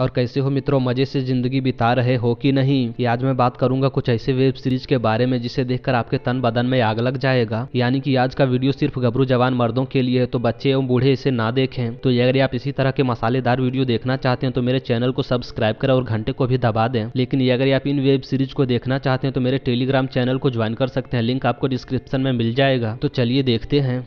और कैसे हो मित्रों मजे से जिंदगी बिता रहे हो कि नहीं आज मैं बात करूंगा कुछ ऐसे वेब सीरीज के बारे में जिसे देखकर आपके तन बदन में आग लग जाएगा यानी कि आज का वीडियो सिर्फ गबरू जवान मर्दों के लिए है तो बच्चे एवं बूढ़े इसे ना देखें तो अगर आप इसी तरह के मसालेदार वीडियो देखना चाहते हैं तो मेरे चैनल को सब्सक्राइब करें और घंटे को भी दबा दें लेकिन अगर आप इन वेब सीरीज को देखना चाहते हैं तो मेरे टेलीग्राम चैनल को ज्वाइन कर सकते हैं लिंक आपको डिस्क्रिप्शन में मिल जाएगा तो चलिए देखते हैं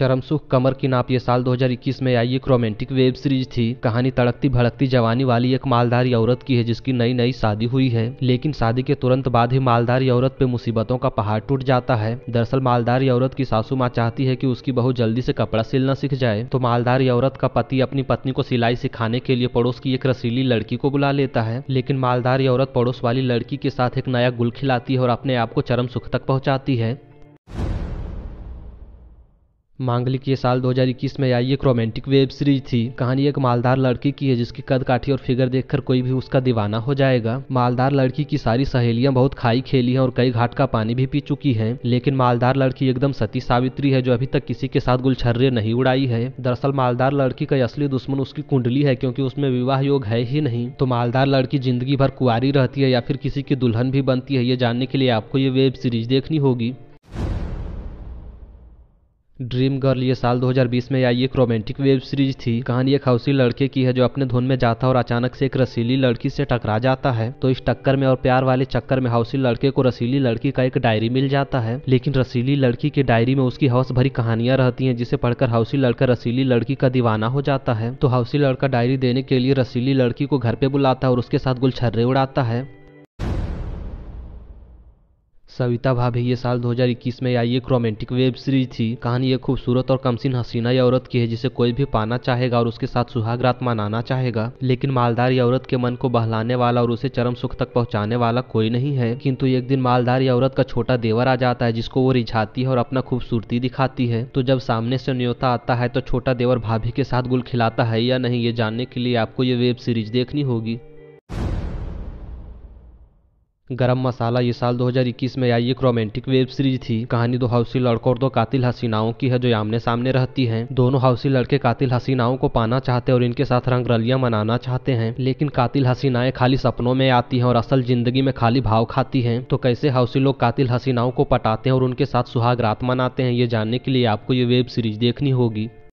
चरम सुख कमर की नाप ये साल 2021 में आई एक रोमांटिक वेब सीरीज थी कहानी तड़कती भड़कती जवानी वाली एक मालदारी औरत की है जिसकी नई नई शादी हुई है लेकिन शादी के तुरंत बाद ही मालदारी औरत पे मुसीबतों का पहाड़ टूट जाता है दरअसल मालदारी औरत की सासू माँ चाहती है की उसकी बहू जल्दी से कपड़ा सिलना सीख जाए तो मालदारी औरत का पति अपनी पत्नी को सिलाई सिखाने के लिए पड़ोस की एक रसीली लड़की को बुला लेता है लेकिन मालदारी औरत पड़ोस वाली लड़की के साथ एक नया गुल खिलाती है और अपने आप को चरम सुख तक पहुँचाती है मांगलिक ये साल 2021 में आई एक रोमांटिक वेब सीरीज थी कहानी एक मालदार लड़की की है जिसकी कद काठी और फिगर देखकर कोई भी उसका दीवाना हो जाएगा मालदार लड़की की सारी सहेलियां बहुत खाई खेली हैं और कई घाट का पानी भी पी चुकी हैं लेकिन मालदार लड़की एकदम सती सावित्री है जो अभी तक किसी के साथ गुलछर्रे नहीं उड़ाई है दरअसल मालदार लड़की का असली दुश्मन उसकी कुंडली है क्योंकि उसमें विवाह योग है ही नहीं तो मालदार लड़की जिंदगी भर कुआरी रहती है या फिर किसी की दुल्हन भी बनती है ये जानने के लिए आपको ये वेब सीरीज देखनी होगी ड्रीम गर्ल ये साल 2020 में आई एक रोमांटिक वेब सीरीज थी कहानी एक हाउसी लड़के की है जो अपने धुन में जाता है और अचानक से एक रसीली लड़की से टकरा जाता है तो इस टक्कर में और प्यार वाले चक्कर में हाउसी लड़के को रसीली लड़की का एक डायरी मिल जाता है लेकिन रसीली लड़की की डायरी में उसकी हौस भरी कहानियां रहती है जिसे पढ़कर हाउसी लड़का रसीली लड़की का दीवाना हो जाता है तो हाउसी लड़का डायरी देने के लिए रसीली लड़की को घर पे बुलाता है और उसके साथ छर्रे उड़ाता है सविता भाभी ये साल 2021 में आई एक रोमांटिक वेब सीरीज थी कहानी एक खूबसूरत और कमसीन हसीना या औरत की है जिसे कोई भी पाना चाहेगा और उसके साथ सुहाग रात मनाना चाहेगा लेकिन मालदार या औरत के मन को बहलाने वाला और उसे चरम सुख तक पहुंचाने वाला कोई नहीं है किंतु एक दिन मालदार या औरत का छोटा देवर आ जाता है जिसको वो रिझाती है और अपना खूबसूरती दिखाती है तो जब सामने से न्योता आता है तो छोटा देवर भाभी के साथ गुल खिलाता है या नहीं ये जानने के लिए आपको ये वेब सीरीज देखनी होगी गरम मसाला ये साल 2021 में आई एक रोमांटिक वेब सीरीज थी कहानी दो हाउसी लड़कों और दो कातिल हसीनाओं की है जो आमने सामने रहती हैं दोनों हाउसी लड़के कातिल हसीनाओं को पाना चाहते हैं और इनके साथ रंगरलियां मनाना चाहते हैं लेकिन कातिल हसीनाएं खाली सपनों में आती हैं और असल जिंदगी में खाली भाव खाती हैं तो कैसे हाउसी लोग कातिल हसीनाओं को पटाते हैं और उनके साथ सुहाग रात मनाते हैं ये जानने के लिए आपको ये वेब सीरीज देखनी होगी